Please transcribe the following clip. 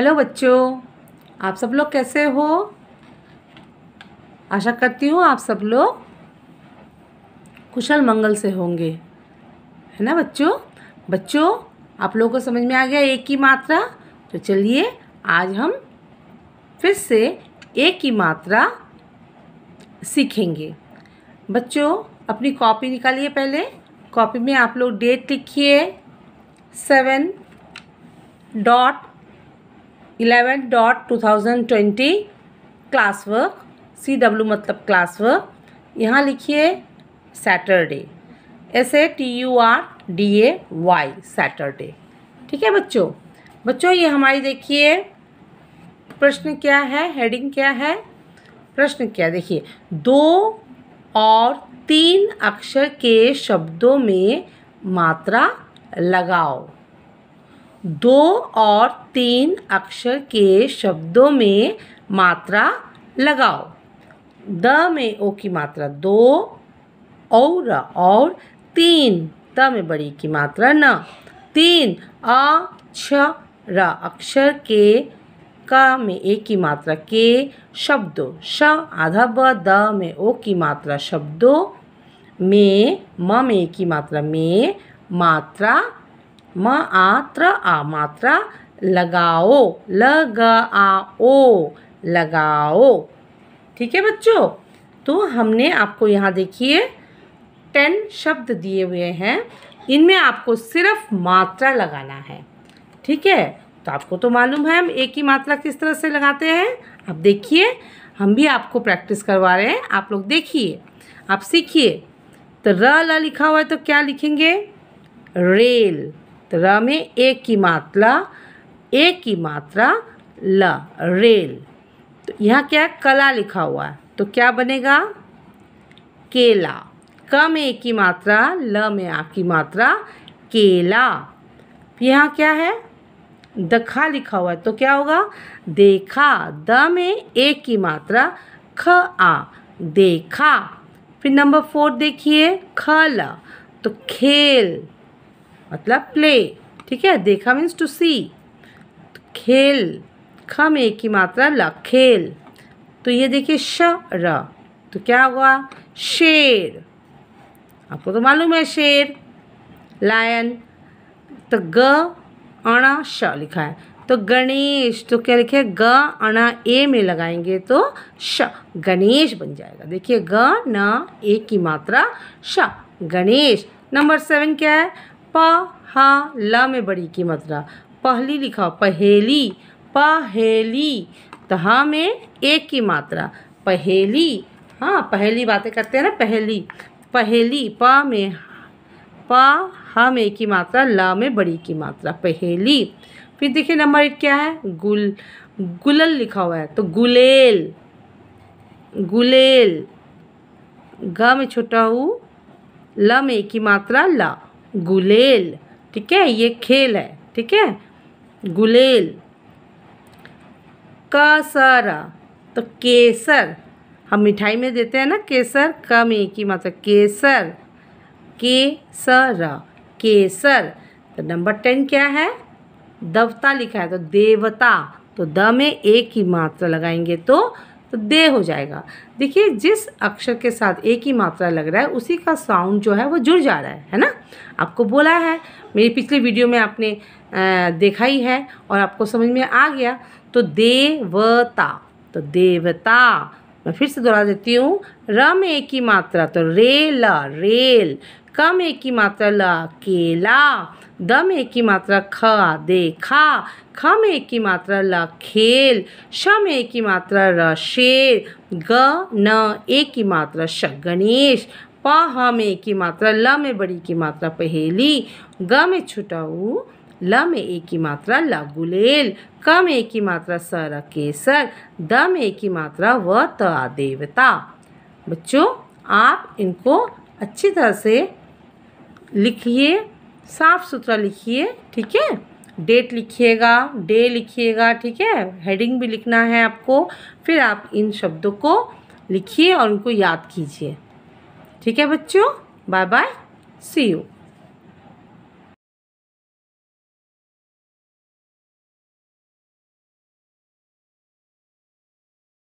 hello बच्चों आप सब लोग कैसे हो आशा करती हूँ आप सब लोग कुशल मंगल से होंगे है ना बच्चों बच्चों आप लोगों को समझ में आ गया एक की मात्रा तो चलिए आज हम फिर से एक की मात्रा सीखेंगे बच्चों अपनी कॉपी निकालिए पहले कॉपी में आप लोग डेट लिखिए seven dot eleventh dot two thousand twenty class work C W मतलब क्लास वर्क यहाँ लिखिए Saturday S A T U R D A Y Saturday ठीक है बच्चों बच्चों ये हमारी देखिए प्रश्न क्या है हेडिंग क्या है प्रश्न क्या देखिए दो और तीन अक्षर के शब्दों में मात्रा लगाओ दो और तीन अक्षर के शब्दों में मात्रा लगाओ द में ओ की मात्रा दो और और तीन त में बड़ी की मात्रा न तीन अ छ र अक्षर के क में ए की मात्रा के शब्दों श आधा ब द में ओ की मात्रा शब्दों में म में ए की मात्रा में मात्रा आत्र आ मात्रा लगाओ आओ लगाओ ठीक है बच्चों तो हमने आपको यहाँ देखिए टेन शब्द दिए हुए हैं इनमें आपको सिर्फ मात्रा लगाना है ठीक है तो आपको तो मालूम है हम एक ही मात्रा किस तरह से लगाते हैं आप देखिए हम भी आपको प्रैक्टिस करवा रहे हैं आप लोग देखिए आप सीखिए तो र लिखा हुआ है तो क्या लिखेंगे रेल र में ए की मात्रा ए की मात्रा ल रेल तो यहाँ क्या है कला लिखा हुआ है तो क्या बनेगा केला क में ए की मात्रा ल में आ की मात्रा केला यहाँ क्या है दखा लिखा हुआ है तो क्या होगा देखा द में ए की मात्रा ख आ देखा फिर नंबर फोर देखिए ख ल तो खेल मतलब प्ले ठीक है देखा मीन्स टू सी खेल खम एक की मात्रा ल खेल तो ये देखिए श र तो क्या हुआ शेर आपको तो मालूम है शेर लायन तो ग अण श लिखा है तो गणेश तो क्या लिखे ग अण ए में लगाएंगे तो श गणेश बन जाएगा देखिए ग न ए की मात्रा श गणेश नंबर सेवन क्या है प हा ला में बड़ी की मात्रा पहली लिखा पहेली पहेली हा में एक की मात्रा पहेली हाँ पहली बातें करते हैं ना पहेली पहेली प में प हा में एक की मात्रा ला में बड़ी की मात्रा पहेली फिर देखिए नंबर एट क्या है गुल गुलल लिखा हुआ है तो गुलेल गुलेल ग में छोटा हु ल में एक की मात्रा ला गुलेल ठीक है ये खेल है ठीक है गुलेल कसरा तो केसर हम मिठाई में देते हैं ना केसर कम एक ही मात्रा केसर केसरा केसर तो नंबर टेन क्या है दवता लिखा है तो देवता तो द में एक ही मात्रा लगाएंगे तो तो दे हो जाएगा देखिए जिस अक्षर के साथ एक ही मात्रा लग रहा है उसी का साउंड जो है वो जुड़ जा रहा है है ना आपको बोला है मेरी पिछली वीडियो में आपने देखा ही है और आपको समझ में आ गया तो देवता तो देवता मैं फिर से दोहरा देती हूँ रम एक ही मात्रा तो रेला रेल कम एक की मात्रा ल केला दम एक की मात्रा ख देखा खम एक की मात्रा ल खेल शम एक की मात्रा र शेर ग न एक की मात्रा श गणेश प ह में एक की मात्रा ल में बड़ी की मात्रा पहेली ग में छुटाऊ ल में एक की मात्रा ल गुलेल क में एक की मात्रा स र केसर द में एक की मात्रा व त देवता बच्चों आप इनको अच्छी तरह से लिखिए साफ सुथरा लिखिए ठीक है डेट लिखिएगा डे लिखिएगा ठीक है हेडिंग भी लिखना है आपको फिर आप इन शब्दों को लिखिए और उनको याद कीजिए ठीक है बच्चों बाय बाय सी यू